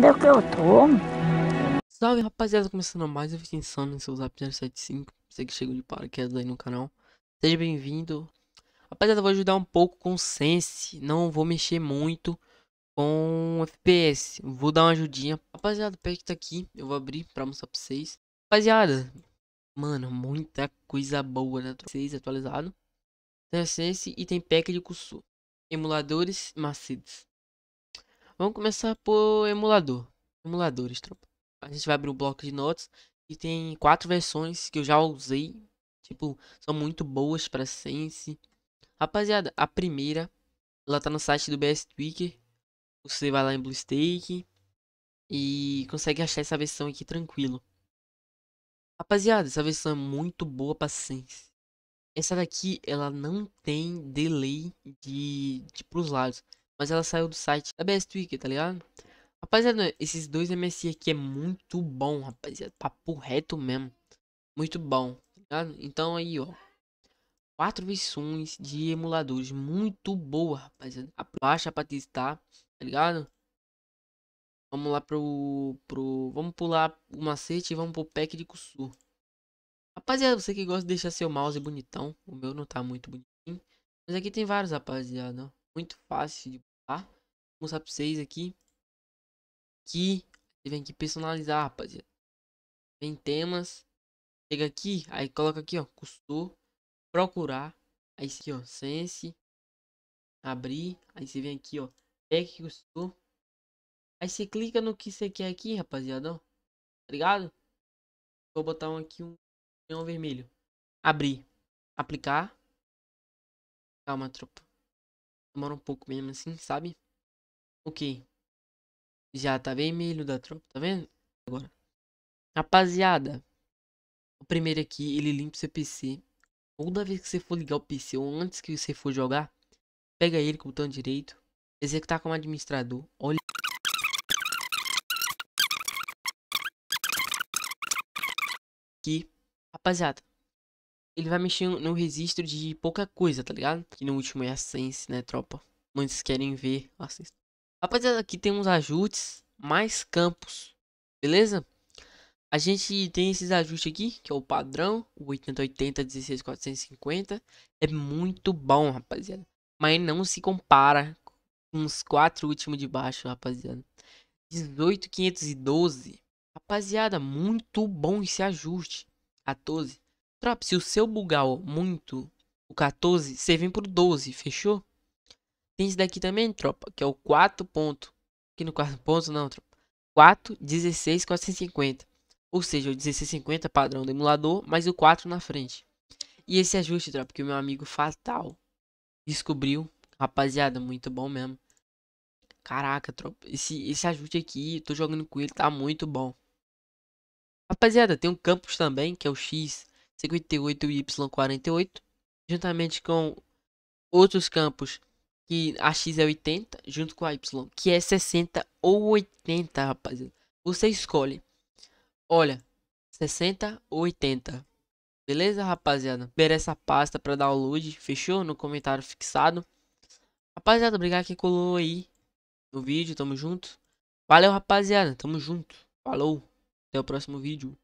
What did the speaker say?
saber o que eu Salve rapaziada, começando mais um vídeo insano em seu Zap 075. Você que chegou de paraquedas aí no canal. Seja bem-vindo. Rapaziada, vou ajudar um pouco com Sense. Não vou mexer muito com FPS. Vou dar uma ajudinha. Rapaziada, o pack tá aqui. Eu vou abrir pra mostrar pra vocês. Rapaziada, mano, muita coisa boa, né? Vocês atualizado. Tem Sense e tem pack de custo Emuladores macetes. Vamos começar por emulador. Emuladores, tropa. A gente vai abrir o bloco de notas. E tem quatro versões que eu já usei. Tipo, são muito boas para Sense. Rapaziada, a primeira. Ela tá no site do BS Tweaker. Você vai lá em BlueStake. E consegue achar essa versão aqui tranquilo. Rapaziada, essa versão é muito boa para Sense. Essa daqui, ela não tem delay de, de pros lados. Mas ela saiu do site da BS Tweaker, tá ligado? Rapaziada, esses dois MSI aqui é muito bom, rapaziada. Papo reto mesmo. Muito bom, tá ligado? Então aí, ó. Quatro versões de emuladores. Muito boa, rapaziada. baixa pra testar, tá ligado? Vamos lá pro, pro... Vamos pular o macete e vamos pro pack de Kusu. Rapaziada, você que gosta de deixar seu mouse bonitão. O meu não tá muito bonitinho. Mas aqui tem vários, rapaziada. Muito fácil de tá? Vou mostrar pra vocês aqui. Que você vem aqui personalizar, rapaziada. Vem temas. Chega aqui, aí coloca aqui, ó, custou. Procurar. Aí aqui, ó, sense. Abrir. Aí você vem aqui, ó, é que custou. Aí você clica no que você quer aqui, rapaziada, ó. Tá ligado? Vou botar um aqui, um vermelho. Abrir. Aplicar. Calma, tropa demora um pouco mesmo assim, sabe? Ok. Já tá vermelho da tropa, tá vendo? Agora. Rapaziada. O primeiro aqui, ele limpa o seu PC. Toda vez que você for ligar o PC ou antes que você for jogar, pega ele com o botão direito, executar como administrador, olha... Aqui, rapaziada, ele vai mexer no registro de pouca coisa, tá ligado? Que no último é a Sense, né, tropa? Muitos querem ver. Assista. Rapaziada, aqui tem uns ajustes, mais campos, beleza? A gente tem esses ajustes aqui, que é o padrão, o 8080 16450. É muito bom, rapaziada. Mas não se compara com os quatro últimos de baixo, rapaziada. 18512. Rapaziada, muito bom esse ajuste. 14. Tropa, se o seu bugal muito, o 14, você vem pro 12, fechou? Tem esse daqui também, tropa, que é o 4 ponto. Aqui no 4 ponto não, tropa. 4, 16, 450. Ou seja, o 1650 padrão do emulador, mais o 4 na frente. E esse ajuste, tropa, que o meu amigo Fatal descobriu. Rapaziada, muito bom mesmo. Caraca, tropa. Esse, esse ajuste aqui, tô jogando com ele, tá muito bom. Rapaziada, tem um campus também, que é o X. 58Y48, juntamente com outros campos que a X é 80, junto com a Y, que é 60 ou 80, rapaziada. Você escolhe. Olha, 60 ou 80. Beleza, rapaziada? Pera essa pasta para download, fechou? No comentário fixado. Rapaziada, obrigado quem colou aí no vídeo, tamo junto. Valeu, rapaziada, tamo junto. Falou, até o próximo vídeo.